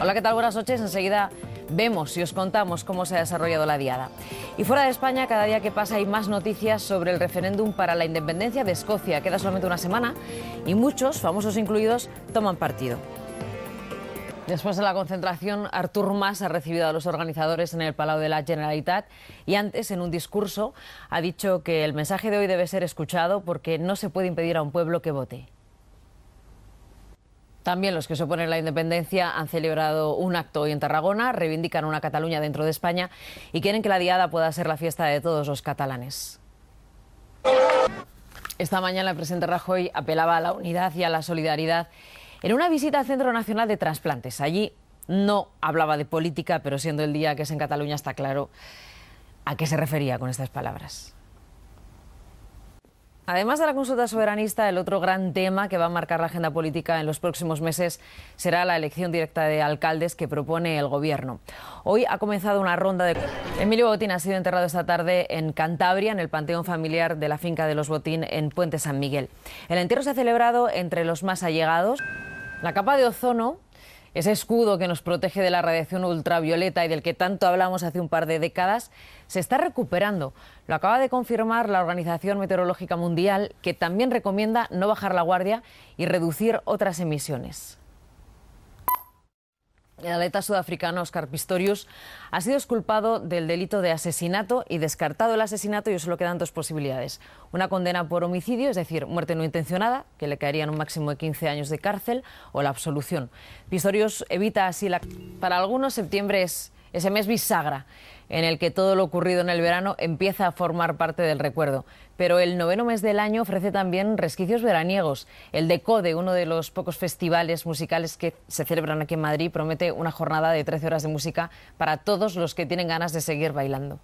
Hola, ¿qué tal? Buenas noches. Enseguida vemos y os contamos cómo se ha desarrollado la diada. Y fuera de España, cada día que pasa hay más noticias sobre el referéndum para la independencia de Escocia. Queda solamente una semana y muchos, famosos incluidos, toman partido. Después de la concentración, Artur Mas ha recibido a los organizadores en el Palau de la Generalitat y antes, en un discurso, ha dicho que el mensaje de hoy debe ser escuchado porque no se puede impedir a un pueblo que vote. También los que se oponen a la independencia han celebrado un acto hoy en Tarragona, reivindican una Cataluña dentro de España y quieren que la diada pueda ser la fiesta de todos los catalanes. Esta mañana el presidente Rajoy apelaba a la unidad y a la solidaridad en una visita al Centro Nacional de Transplantes. Allí no hablaba de política, pero siendo el día que es en Cataluña está claro a qué se refería con estas palabras. Además de la consulta soberanista, el otro gran tema que va a marcar la agenda política en los próximos meses será la elección directa de alcaldes que propone el Gobierno. Hoy ha comenzado una ronda de... Emilio Botín ha sido enterrado esta tarde en Cantabria, en el panteón familiar de la finca de los Botín en Puente San Miguel. El entierro se ha celebrado entre los más allegados. La capa de ozono ese escudo que nos protege de la radiación ultravioleta y del que tanto hablamos hace un par de décadas se está recuperando. Lo acaba de confirmar la Organización Meteorológica Mundial, que también recomienda no bajar la guardia y reducir otras emisiones. El atleta sudafricano Oscar Pistorius ha sido exculpado del delito de asesinato y descartado el asesinato y solo quedan dos posibilidades. Una condena por homicidio, es decir, muerte no intencionada, que le caerían un máximo de 15 años de cárcel, o la absolución. Pistorius evita así la... Para algunos septiembre es ese mes bisagra en el que todo lo ocurrido en el verano empieza a formar parte del recuerdo. Pero el noveno mes del año ofrece también resquicios veraniegos. El Decode, uno de los pocos festivales musicales que se celebran aquí en Madrid, promete una jornada de 13 horas de música para todos los que tienen ganas de seguir bailando.